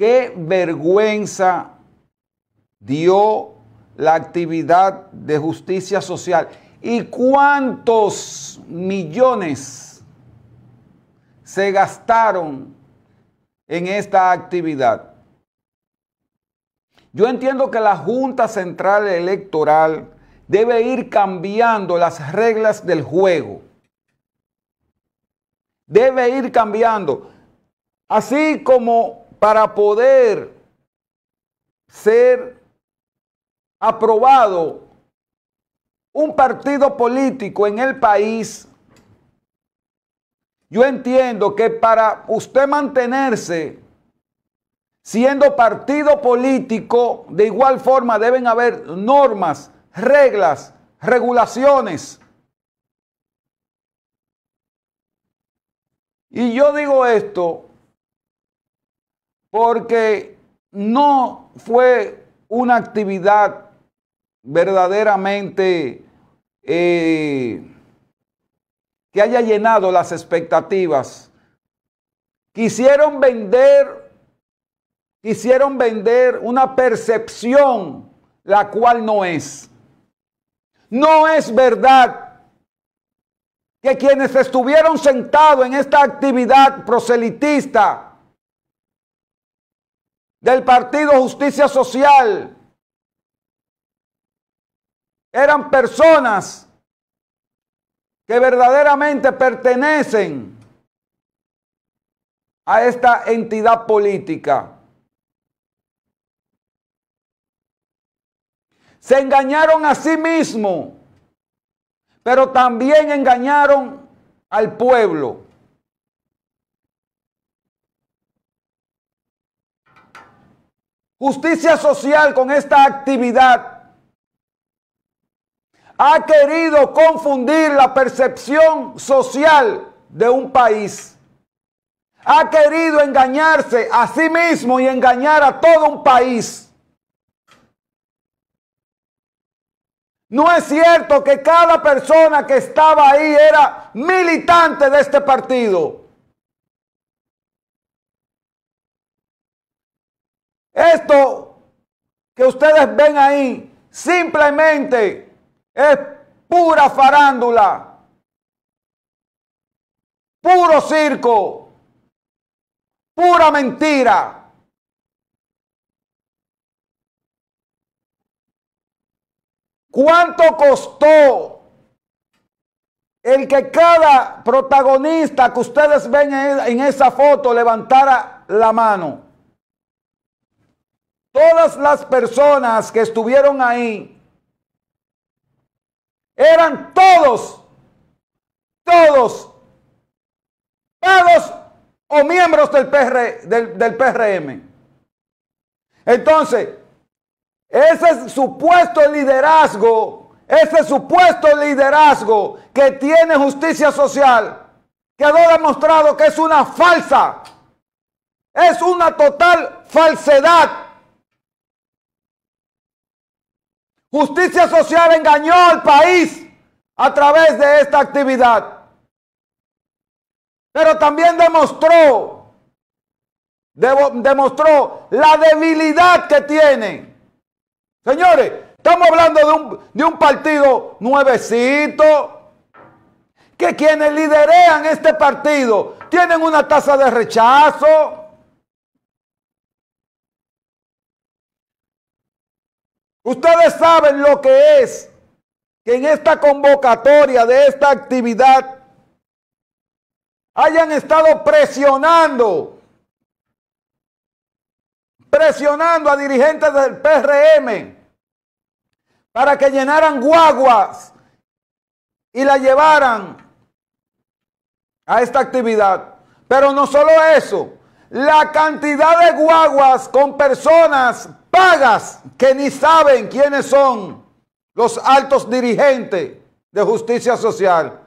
Qué vergüenza dio la actividad de justicia social y cuántos millones se gastaron en esta actividad. Yo entiendo que la Junta Central Electoral debe ir cambiando las reglas del juego. Debe ir cambiando. Así como para poder ser aprobado un partido político en el país, yo entiendo que para usted mantenerse siendo partido político, de igual forma deben haber normas, reglas, regulaciones. Y yo digo esto porque no fue una actividad verdaderamente eh, que haya llenado las expectativas. Quisieron vender, quisieron vender una percepción la cual no es. No es verdad que quienes estuvieron sentados en esta actividad proselitista del Partido Justicia Social eran personas que verdaderamente pertenecen a esta entidad política. Se engañaron a sí mismos, pero también engañaron al pueblo. justicia social con esta actividad ha querido confundir la percepción social de un país. Ha querido engañarse a sí mismo y engañar a todo un país. No es cierto que cada persona que estaba ahí era militante de este partido. Esto que ustedes ven ahí simplemente es pura farándula, puro circo, pura mentira. ¿Cuánto costó el que cada protagonista que ustedes ven en esa foto levantara la mano? todas las personas que estuvieron ahí eran todos, todos, todos o miembros del, PR, del, PRM. Entonces, ese supuesto liderazgo, ese supuesto liderazgo que tiene justicia social, quedó demostrado que es una falsa, es una total falsedad. Justicia Social engañó al país a través de esta actividad. Pero también demostró, demostró la debilidad que tienen. Señores, estamos hablando de un, de un partido nuevecito, que quienes liderean este partido tienen una tasa de rechazo, Ustedes saben lo que es que en esta convocatoria de esta actividad hayan estado presionando, presionando a dirigentes del PRM para que llenaran guaguas y la llevaran a esta actividad. Pero no solo eso, la cantidad de guaguas con personas pagas que ni saben quiénes son los altos dirigentes de justicia social.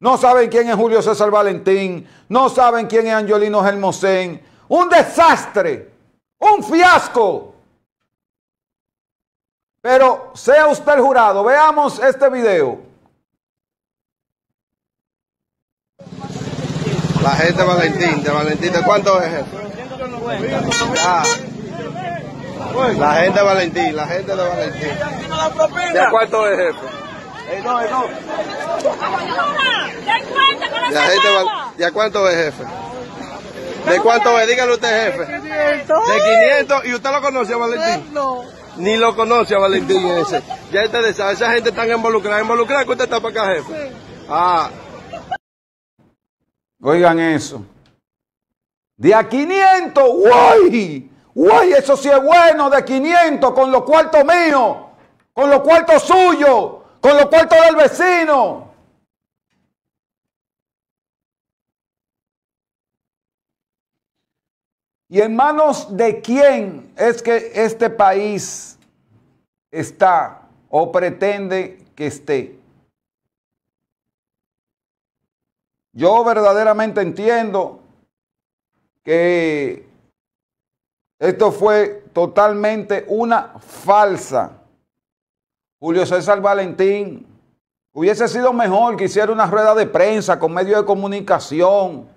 No saben quién es Julio César Valentín, no saben quién es Angelino Germosén. Un desastre, un fiasco. Pero sea usted jurado, veamos este video. La gente de Valentín, de Valentín, ¿de cuánto es jefe? Ah. La gente de Valentín, la gente de Valentín. ¿De cuánto es jefe? no, no. La gente ¿De cuánto es jefe? ¿De cuánto es? Dígale usted, jefe. De 500. ¿Y usted lo conoce a Valentín? No. Ni lo conoce a Valentín ese. Ya ustedes saben, esa gente está involucrada. ¿Involucrada que usted está para acá, jefe? Ah. Oigan eso. De a 500, ¡guay! ¡Guay! Eso sí es bueno, de 500, con los cuartos míos, con los cuartos suyos, con los cuartos del vecino. ¿Y en manos de quién es que este país está o pretende que esté? Yo verdaderamente entiendo que esto fue totalmente una falsa. Julio César Valentín hubiese sido mejor que hiciera una rueda de prensa con medios de comunicación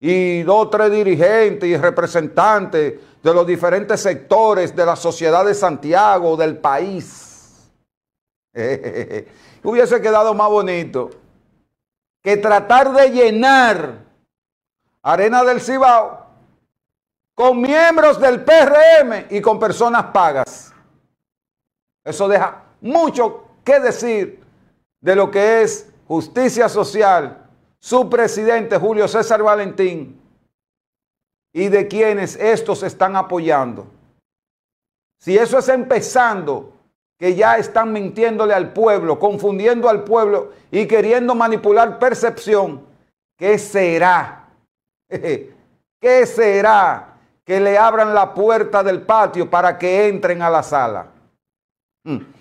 y dos o tres dirigentes y representantes de los diferentes sectores de la sociedad de Santiago, del país. hubiese quedado más bonito que tratar de llenar Arena del Cibao con miembros del PRM y con personas pagas. Eso deja mucho que decir de lo que es justicia social, su presidente Julio César Valentín y de quienes estos están apoyando. Si eso es empezando que ya están mintiéndole al pueblo, confundiendo al pueblo y queriendo manipular percepción. ¿Qué será? ¿Qué será que le abran la puerta del patio para que entren a la sala? Mm.